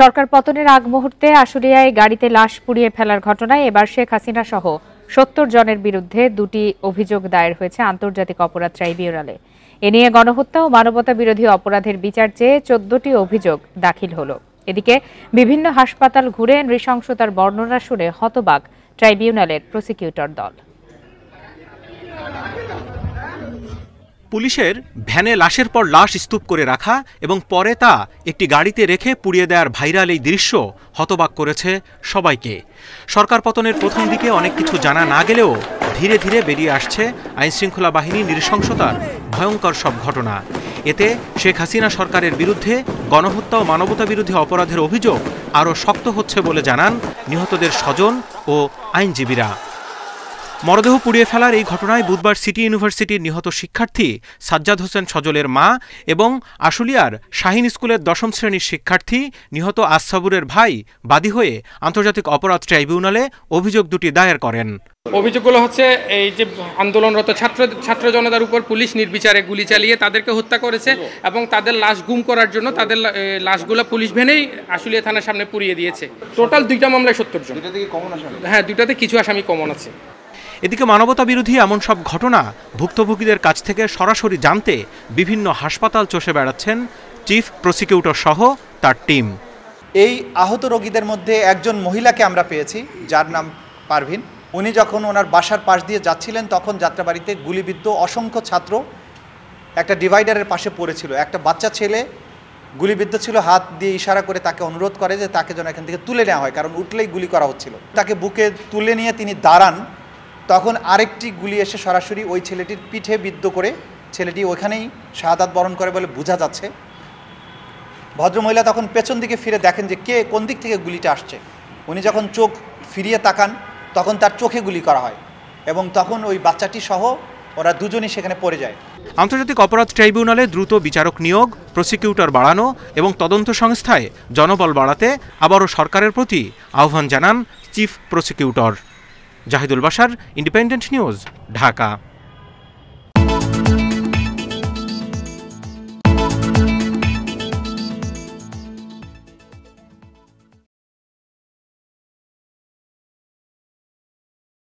সরকার পতনের আগ মুহূর্তে আশুলিয়ায় গাড়িতে লাশ পুড়িয়ে ফেলার ঘটনায় এবার শেখ হাসিনা সহ সত্তর জনের বিরুদ্ধে দুটি অভিযোগ দায়ের হয়েছে আন্তর্জাতিক অপরাধ ট্রাইব্যুনালে এ নিয়ে গণহত্যা ও মানবতা বিরোধী অপরাধের বিচার চেয়ে চোদ্দটি অভিযোগ দাখিল হল এদিকে বিভিন্ন হাসপাতাল ঘুরে নৃশংসতার বর্ণনা শুনে হতবাক ট্রাইব্যুনালের প্রসিকিউটর দল পুলিশের ভ্যানে লাশের পর লাশ স্তূপ করে রাখা এবং পরে তা একটি গাড়িতে রেখে পুড়িয়ে দেওয়ার ভাইরাল এই দৃশ্য হতবাক করেছে সবাইকে সরকার পতনের প্রথম দিকে অনেক কিছু জানা না গেলেও ধীরে ধীরে বেরিয়ে আসছে আইনশৃঙ্খলা বাহিনীর নৃশংসতার ভয়ঙ্কর সব ঘটনা এতে শেখ হাসিনা সরকারের বিরুদ্ধে গণহত্যা ও মানবতা বিরোধী অপরাধের অভিযোগ আরও শক্ত হচ্ছে বলে জানান নিহতদের স্বজন ও আইনজীবীরা মরদেহ পুড়িয়ে ফেলার এই ঘটনায় বুধবার সিটি ইউনিভার্সিটির নিহত শিক্ষার্থী সাজ্জাদ হোসেন সজলের মা এবং আশুলিয়ার শাহিন স্কুলের দশম শ্রেণীর শিক্ষার্থী নিহত আসাবুরের ভাই বাদী হয়ে আন্তর্জাতিক অপরাধ ট্রাইব্যুনালে অভিযোগ দুটি দায়ের করেন অভিযোগগুলো হচ্ছে এই যে আন্দোলনরত ছাত্র ছাত্র জনতার উপর পুলিশ নির্বিচারে গুলি চালিয়ে তাদেরকে হত্যা করেছে এবং তাদের লাশ গুম করার জন্য তাদের লাশগুলো পুলিশ ভেনেই আশুলিয়া থানার সামনে পুড়িয়ে দিয়েছে টোটাল দুইটা মামলায় সত্তর জন হ্যাঁ দুইটাতে কিছু আসামি কমন আছে এদিকে মানবতা বিরোধী এমন সব ঘটনা ভুক্তভোগীদের কাছ থেকে সরাসরি জানতে বিভিন্ন হাসপাতাল চষে বেড়াচ্ছেন চিফ প্রসিকিউটর সহ তার টিম এই আহত রোগীদের মধ্যে একজন মহিলাকে আমরা পেয়েছি যার নাম পারভিন উনি যখন ওনার বাসার পাশ দিয়ে যাচ্ছিলেন তখন যাত্রাবাড়িতে গুলিবিদ্ধ অসংখ্য ছাত্র একটা ডিভাইডারের পাশে পড়েছিল একটা বাচ্চা ছেলে গুলিবিদ্ধ ছিল হাত দিয়ে ইশারা করে তাকে অনুরোধ করে যে তাকে যেন এখান থেকে তুলে নেওয়া হয় কারণ উঠলেই গুলি করা হচ্ছিল তাকে বুকে তুলে নিয়ে তিনি দাঁড়ান তখন আরেকটি গুলি এসে সরাসরি ওই ছেলেটির পিঠে বিদ্ধ করে ছেলেটি ওখানেই শাহাদাত বরণ করে বলে বোঝা যাচ্ছে ভদ্রমহিলা তখন পেছন দিকে ফিরে দেখেন যে কে কোন দিক থেকে গুলিটা আসছে উনি যখন চোখ ফিরিয়ে তাকান তখন তার চোখে গুলি করা হয় এবং তখন ওই বাচ্চাটি সহ ওরা দুজনই সেখানে পড়ে যায় আন্তর্জাতিক অপরাধ ট্রাইব্যুনালে দ্রুত বিচারক নিয়োগ প্রসিকিউটর বাড়ানো এবং তদন্ত সংস্থায় জনবল বাড়াতে আবারও সরকারের প্রতি আহ্বান জানান চিফ প্রসিকিউটর জাহিদুল বাসার ইন্ডিপেন্ডেন্ট নিউজ ঢাকা